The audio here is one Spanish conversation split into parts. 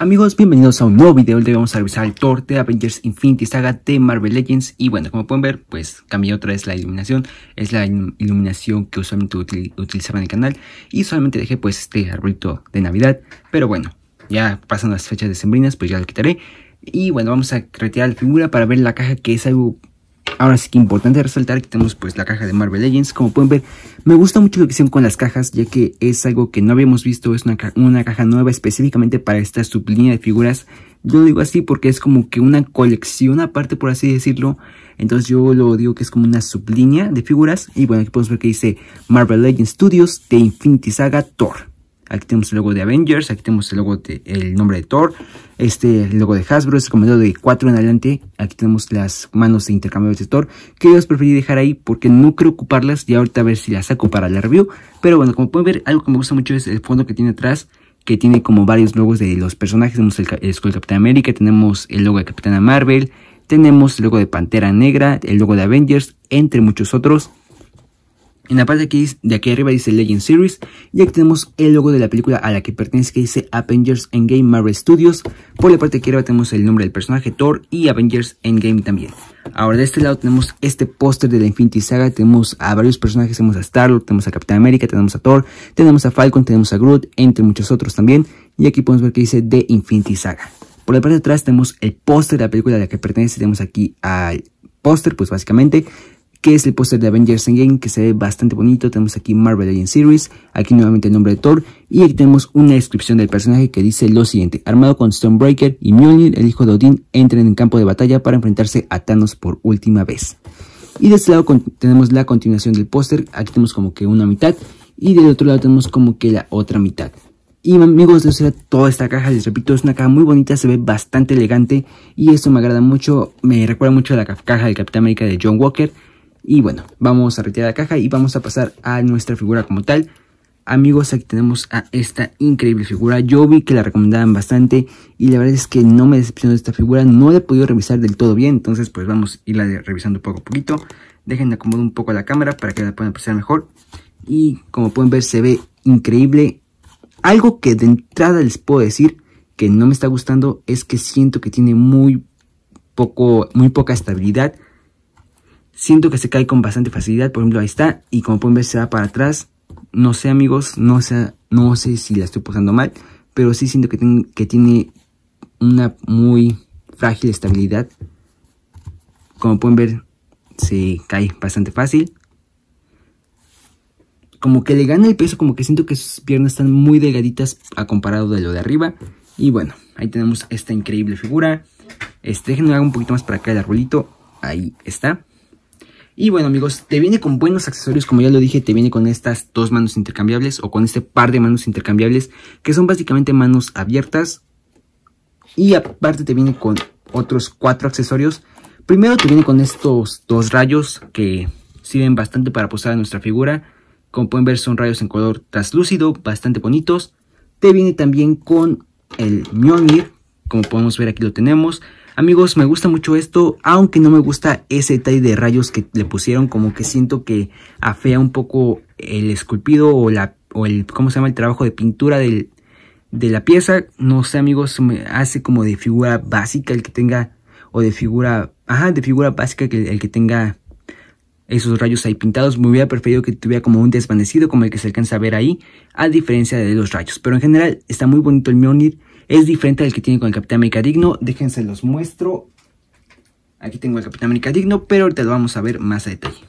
Amigos, bienvenidos a un nuevo video. Hoy vamos a revisar el tour de Avengers Infinity Saga de Marvel Legends. Y bueno, como pueden ver, pues cambié otra vez la iluminación. Es la iluminación que usualmente utilizaba en el canal. Y solamente dejé pues este arbolito de Navidad. Pero bueno, ya pasan las fechas decembrinas, pues ya lo quitaré. Y bueno, vamos a retirar la figura para ver la caja que es algo Ahora sí que importante resaltar que tenemos pues la caja de Marvel Legends. Como pueden ver, me gusta mucho lo que hicieron con las cajas, ya que es algo que no habíamos visto. Es una, una caja nueva específicamente para esta sublínea de figuras. Yo lo digo así porque es como que una colección aparte, por así decirlo. Entonces yo lo digo que es como una sublínea de figuras. Y bueno, aquí podemos ver que dice Marvel Legends Studios de Infinity Saga Thor. Aquí tenemos el logo de Avengers, aquí tenemos el logo de, el nombre de Thor, este el logo de Hasbro, es este como de 4 en adelante. Aquí tenemos las manos de intercambio de Thor, que yo os preferí dejar ahí porque no quiero ocuparlas y ahorita a ver si las saco para la review. Pero bueno, como pueden ver, algo que me gusta mucho es el fondo que tiene atrás, que tiene como varios logos de los personajes. Tenemos el, el de Capitán América, tenemos el logo de Capitana Marvel, tenemos el logo de Pantera Negra, el logo de Avengers, entre muchos otros. En la parte de aquí, de aquí arriba dice Legend Series y aquí tenemos el logo de la película a la que pertenece que dice Avengers Endgame Marvel Studios. Por la parte de aquí arriba tenemos el nombre del personaje Thor y Avengers Endgame también. Ahora de este lado tenemos este póster de la Infinity Saga, tenemos a varios personajes, tenemos a Star-Lord, tenemos a Capitán América, tenemos a Thor, tenemos a Falcon, tenemos a Groot, entre muchos otros también. Y aquí podemos ver que dice The Infinity Saga. Por la parte de atrás tenemos el póster de la película a la que pertenece, tenemos aquí al póster pues básicamente que es el póster de Avengers Endgame, que se ve bastante bonito. Tenemos aquí Marvel Legends Series, aquí nuevamente el nombre de Thor, y aquí tenemos una descripción del personaje que dice lo siguiente. Armado con Stonebreaker y Mjolnir, el hijo de Odín entran en campo de batalla para enfrentarse a Thanos por última vez. Y de este lado tenemos la continuación del póster, aquí tenemos como que una mitad, y del otro lado tenemos como que la otra mitad. Y amigos, eso era toda esta caja, les repito, es una caja muy bonita, se ve bastante elegante y esto me agrada mucho, me recuerda mucho a la caja del Capitán América de John Walker, y bueno, vamos a retirar la caja y vamos a pasar a nuestra figura como tal. Amigos, aquí tenemos a esta increíble figura. Yo vi que la recomendaban bastante y la verdad es que no me decepcionó esta figura. No la he podido revisar del todo bien, entonces pues vamos a irla revisando poco a poquito. Dejen acomodar un poco la cámara para que la puedan apreciar mejor. Y como pueden ver se ve increíble. Algo que de entrada les puedo decir que no me está gustando es que siento que tiene muy, poco, muy poca estabilidad Siento que se cae con bastante facilidad, por ejemplo, ahí está, y como pueden ver se va para atrás. No sé amigos, no sé, no sé si la estoy posando mal, pero sí siento que, que tiene una muy frágil estabilidad. Como pueden ver, se cae bastante fácil. Como que le gana el peso, como que siento que sus piernas están muy delgaditas a comparado de lo de arriba. Y bueno, ahí tenemos esta increíble figura. Este, déjenme hago un poquito más para acá el arbolito. Ahí está. Y bueno amigos, te viene con buenos accesorios, como ya lo dije, te viene con estas dos manos intercambiables o con este par de manos intercambiables que son básicamente manos abiertas. Y aparte te viene con otros cuatro accesorios. Primero te viene con estos dos rayos que sirven bastante para posar nuestra figura. Como pueden ver son rayos en color traslúcido, bastante bonitos. Te viene también con el Mjolnir, como podemos ver aquí lo tenemos. Amigos, me gusta mucho esto, aunque no me gusta ese detalle de rayos que le pusieron, como que siento que afea un poco el esculpido o la o el cómo se llama el trabajo de pintura de la pieza. No sé, amigos, me hace como de figura básica el que tenga o de figura, ajá, de figura básica que el que tenga esos rayos ahí pintados. Me hubiera preferido que tuviera como un desvanecido como el que se alcanza a ver ahí, a diferencia de los rayos. Pero en general está muy bonito el mionir. Es diferente al que tiene con el Capitán América Digno. Déjense los muestro. Aquí tengo el Capitán América Digno, pero te lo vamos a ver más a detalle.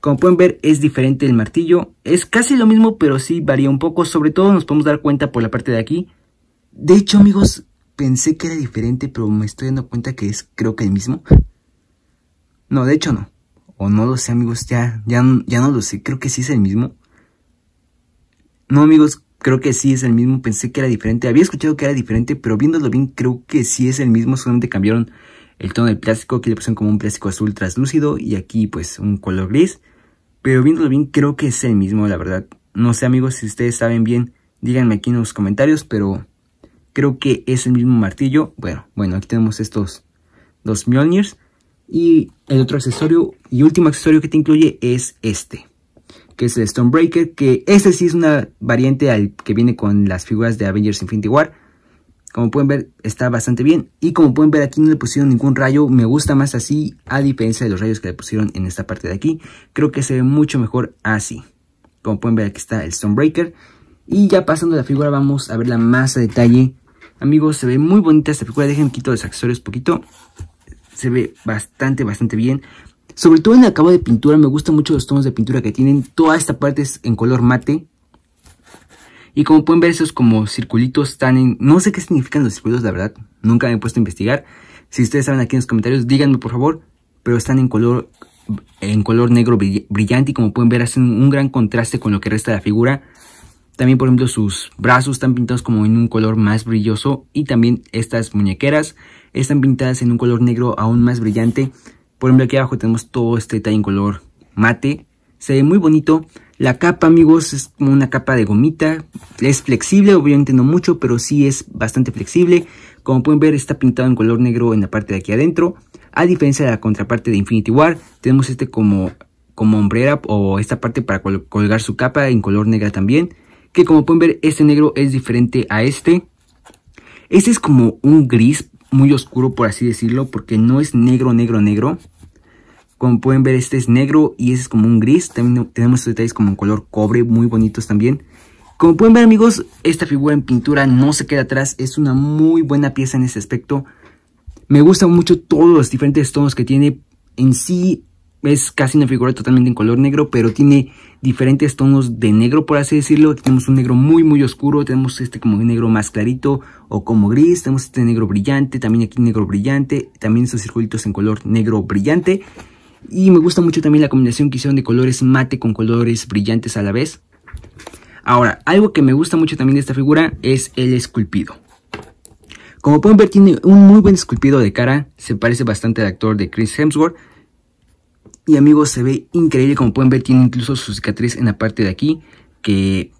Como pueden ver, es diferente el martillo. Es casi lo mismo, pero sí varía un poco. Sobre todo nos podemos dar cuenta por la parte de aquí. De hecho, amigos, pensé que era diferente, pero me estoy dando cuenta que es creo que el mismo. No, de hecho no. O no lo sé, amigos, ya, ya, ya no lo sé. Creo que sí es el mismo. No, amigos, creo que sí es el mismo. Pensé que era diferente. Había escuchado que era diferente, pero viéndolo bien, creo que sí es el mismo. Solamente cambiaron el tono del plástico. Aquí le pusieron como un plástico azul translúcido y aquí pues un color gris. Pero viéndolo bien, creo que es el mismo, la verdad. No sé amigos, si ustedes saben bien, díganme aquí en los comentarios, pero creo que es el mismo martillo. Bueno, bueno, aquí tenemos estos dos Mjolnirs. Y el otro accesorio y último accesorio que te incluye es este que es el Stonebreaker, que este sí es una variante al que viene con las figuras de Avengers Infinity War. Como pueden ver, está bastante bien. Y como pueden ver, aquí no le pusieron ningún rayo. Me gusta más así, a diferencia de los rayos que le pusieron en esta parte de aquí. Creo que se ve mucho mejor así. Como pueden ver, aquí está el Stonebreaker. Y ya pasando la figura, vamos a verla más a detalle. Amigos, se ve muy bonita esta figura. Dejen quito los accesorios poquito. Se ve bastante, bastante bien. Sobre todo en el acabado de pintura, me gustan mucho los tonos de pintura que tienen. Toda esta parte es en color mate. Y como pueden ver, esos como circulitos están en... No sé qué significan los circulitos, la verdad. Nunca me he puesto a investigar. Si ustedes saben aquí en los comentarios, díganme por favor. Pero están en color, en color negro brillante y como pueden ver hacen un gran contraste con lo que resta de la figura. También, por ejemplo, sus brazos están pintados como en un color más brilloso. Y también estas muñequeras están pintadas en un color negro aún más brillante. Por ejemplo, aquí abajo tenemos todo este detalle en color mate. Se ve muy bonito. La capa, amigos, es como una capa de gomita. Es flexible, obviamente no mucho, pero sí es bastante flexible. Como pueden ver, está pintado en color negro en la parte de aquí adentro. A diferencia de la contraparte de Infinity War, tenemos este como, como hombrera o esta parte para colgar su capa en color negra también. Que como pueden ver, este negro es diferente a este. Este es como un gris muy oscuro, por así decirlo, porque no es negro, negro, negro. Como pueden ver, este es negro y este es como un gris. También tenemos detalles como en color cobre, muy bonitos también. Como pueden ver, amigos, esta figura en pintura no se queda atrás. Es una muy buena pieza en ese aspecto. Me gustan mucho todos los diferentes tonos que tiene. En sí, es casi una figura totalmente en color negro, pero tiene diferentes tonos de negro, por así decirlo. tenemos un negro muy, muy oscuro, tenemos este como negro más clarito o como gris, tenemos este negro brillante, también aquí negro brillante, también estos circulitos en color negro brillante. Y me gusta mucho también la combinación que hicieron de colores mate con colores brillantes a la vez. Ahora, algo que me gusta mucho también de esta figura es el esculpido. Como pueden ver, tiene un muy buen esculpido de cara, se parece bastante al actor de Chris Hemsworth, y amigos, se ve increíble, como pueden ver, tiene incluso su cicatriz en la parte de aquí, que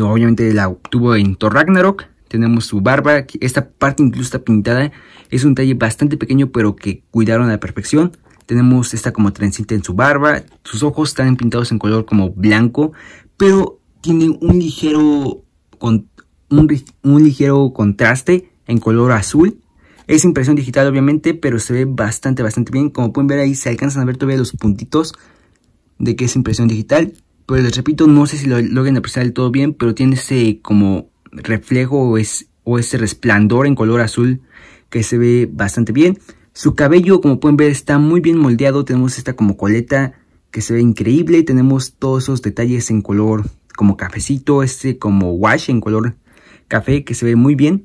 obviamente la obtuvo en Thor Ragnarok. Tenemos su barba, esta parte incluso está pintada, es un talle bastante pequeño pero que cuidaron a la perfección. Tenemos esta como trencita en su barba, sus ojos están pintados en color como blanco, pero tienen un ligero, un ligero contraste en color azul es impresión digital obviamente, pero se ve bastante, bastante bien. Como pueden ver ahí se alcanzan a ver todavía los puntitos de que es impresión digital. Pero pues les repito, no sé si lo logran apreciar del todo bien, pero tiene ese como reflejo o ese resplandor en color azul que se ve bastante bien. Su cabello, como pueden ver, está muy bien moldeado. Tenemos esta como coleta que se ve increíble. Tenemos todos esos detalles en color como cafecito, este como wash en color café que se ve muy bien.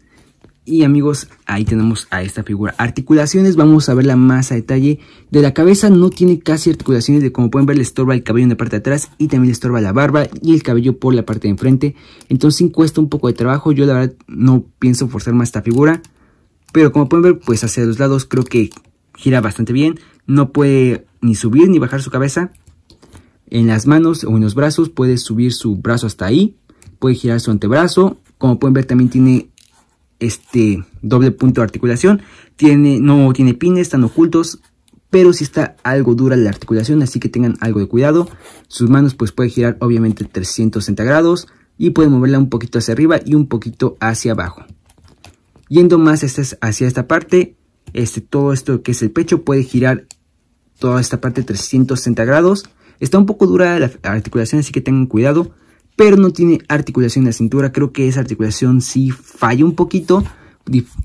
Y amigos, ahí tenemos a esta figura. Articulaciones, vamos a verla más a detalle. De la cabeza no tiene casi articulaciones, de como pueden ver le estorba el cabello en la parte de atrás y también le estorba la barba y el cabello por la parte de enfrente. Entonces cuesta un poco de trabajo, yo la verdad no pienso forzar más esta figura. Pero como pueden ver, pues hacia los lados creo que gira bastante bien. No puede ni subir ni bajar su cabeza. En las manos o en los brazos puede subir su brazo hasta ahí. Puede girar su antebrazo. Como pueden ver también tiene este doble punto de articulación. Tiene, no tiene pines, están ocultos, pero si está algo dura la articulación, así que tengan algo de cuidado. Sus manos pues puede girar obviamente 360 grados y pueden moverla un poquito hacia arriba y un poquito hacia abajo. Yendo más hacia esta parte, este, todo esto que es el pecho puede girar toda esta parte 360 grados. Está un poco dura la articulación, así que tengan cuidado pero no tiene articulación en la cintura. Creo que esa articulación sí falla un poquito,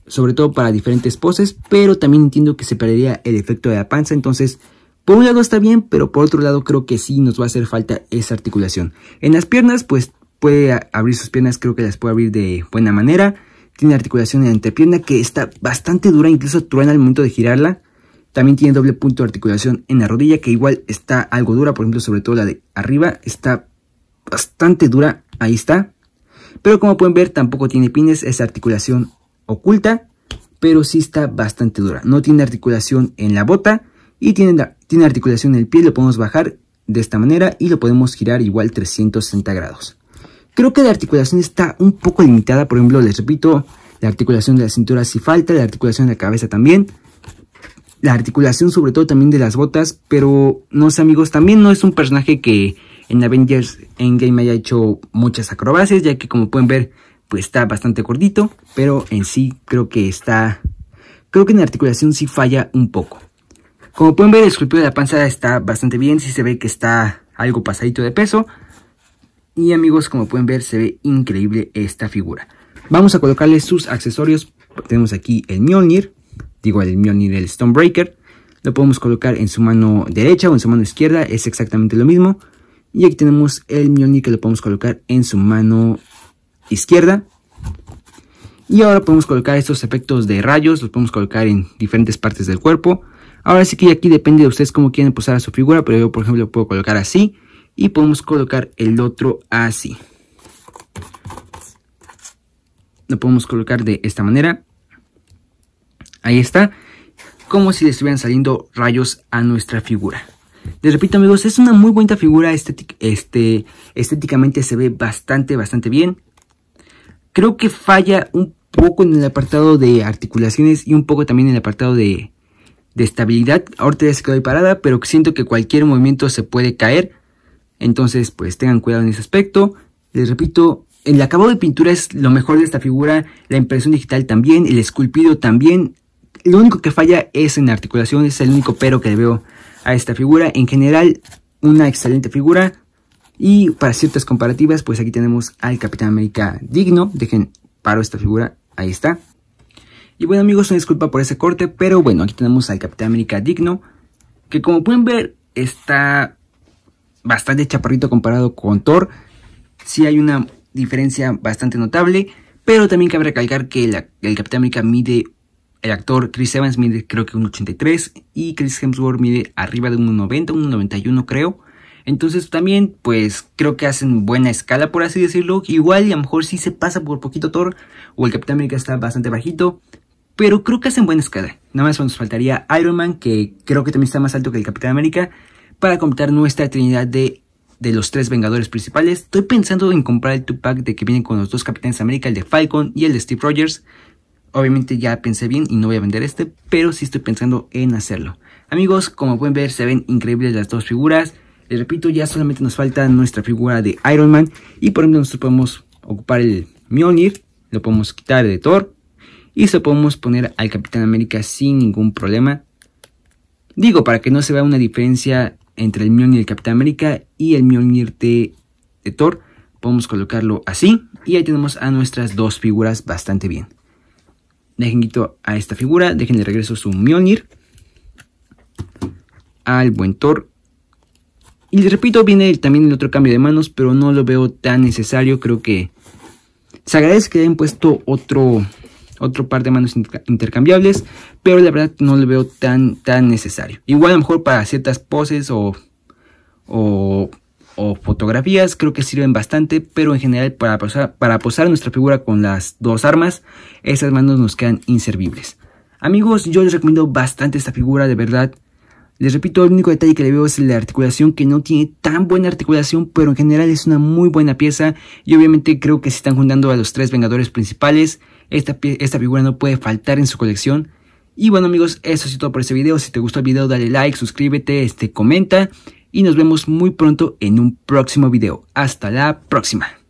sobre todo para diferentes poses, pero también entiendo que se perdería el efecto de la panza, entonces... Por un lado está bien, pero por otro lado creo que sí nos va a hacer falta esa articulación. En las piernas, pues puede abrir sus piernas, creo que las puede abrir de buena manera. Tiene articulación en la entrepierna que está bastante dura, incluso truena al momento de girarla. También tiene doble punto de articulación en la rodilla que igual está algo dura, por ejemplo, sobre todo la de arriba, está bastante dura, ahí está. Pero como pueden ver, tampoco tiene pines, Esa articulación oculta, pero sí está bastante dura. No tiene articulación en la bota y tiene, tiene articulación en el pie, lo podemos bajar de esta manera y lo podemos girar igual 360 grados. Creo que la articulación está un poco limitada, por ejemplo, les repito, la articulación de la cintura si falta, la articulación de la cabeza también, la articulación sobre todo también de las botas, pero no sé amigos, también no es un personaje que en Avengers Endgame haya hecho muchas acrobacias, ya que como pueden ver, pues está bastante gordito, pero en sí creo que está... Creo que en la articulación sí falla un poco. Como pueden ver, el esculpido de la panza está bastante bien, sí se ve que está algo pasadito de peso. Y amigos, como pueden ver, se ve increíble esta figura. Vamos a colocarle sus accesorios. Tenemos aquí el Mjolnir, digo el Mjolnir, el Stonebreaker. Lo podemos colocar en su mano derecha o en su mano izquierda, es exactamente lo mismo. Y aquí tenemos el Mjolnir que lo podemos colocar en su mano izquierda. Y ahora podemos colocar estos efectos de rayos, los podemos colocar en diferentes partes del cuerpo. Ahora sí que aquí depende de ustedes cómo quieren posar a su figura, pero yo por ejemplo puedo colocar así y podemos colocar el otro así. Lo podemos colocar de esta manera. Ahí está, como si le estuvieran saliendo rayos a nuestra figura. Les repito amigos, es una muy buena figura este, estéticamente se ve bastante, bastante bien. Creo que falla un poco en el apartado de articulaciones y un poco también en el apartado de, estabilidad. Ahorita ya se quedó ahí parada, pero siento que cualquier movimiento se puede caer. Entonces, pues tengan cuidado en ese aspecto. Les repito, el acabado de pintura es lo mejor de esta figura, la impresión digital también, el esculpido también. Lo único que falla es en articulación, es el único pero que le veo a esta figura. En general, una excelente figura. Y para ciertas comparativas, pues aquí tenemos al Capitán América digno. Dejen, paro esta figura. Ahí está. Y bueno amigos, una disculpa por ese corte, pero bueno, aquí tenemos al Capitán América digno. Que como pueden ver, está bastante chaparrito comparado con Thor. si hay una diferencia bastante notable. Pero también cabe recalcar que el Capitán América mide el actor Chris Evans mide creo que un y Chris Hemsworth mide arriba de un 1.91 creo. Entonces también pues creo que hacen buena escala por así decirlo. Igual y a lo mejor sí se pasa por poquito Thor o el Capitán América está bastante bajito. Pero creo que hacen buena escala. Nada más nos faltaría Iron Man que creo que también está más alto que el Capitán América. Para completar nuestra trinidad de, los tres Vengadores principales. Estoy pensando en comprar el 2-pack de que vienen con los dos Capitanes América, el de Falcon y el de Steve Rogers Obviamente ya pensé bien y no voy a vender este, pero sí estoy pensando en hacerlo. Amigos, como pueden ver, se ven increíbles las dos figuras. Les repito, ya solamente nos falta nuestra figura de Iron Man. Y por ejemplo, nosotros podemos ocupar el Mjolnir, lo podemos quitar de Thor. Y se podemos poner al Capitán América sin ningún problema. Digo, para que no se vea una diferencia entre el Mjolnir del Capitán América y el Mjolnir de, de Thor. Podemos colocarlo así. Y ahí tenemos a nuestras dos figuras bastante bien. Dejen quito a esta figura. Dejen de regreso su Mjolnir. Al buen Thor. Y les repito, viene también el otro cambio de manos, pero no lo veo tan necesario. Creo que se agradece que hayan puesto otro, otro par de manos intercambiables, pero la verdad no lo veo tan, tan necesario. Igual a lo mejor para ciertas poses o o fotografías creo que sirven bastante, pero en general para posar, nuestra figura con las dos armas, esas manos nos quedan inservibles. Amigos, yo les recomiendo bastante esta figura, de verdad. Les repito, el único detalle que le veo es la articulación, que no tiene tan buena articulación, pero en general es una muy buena pieza. Y obviamente creo que si están juntando a los tres Vengadores principales, esta, esta figura no puede faltar en su colección. Y bueno amigos, eso es todo por este video. Si te gustó el video, dale like, suscríbete, este, comenta y nos vemos muy pronto en un próximo video. Hasta la próxima.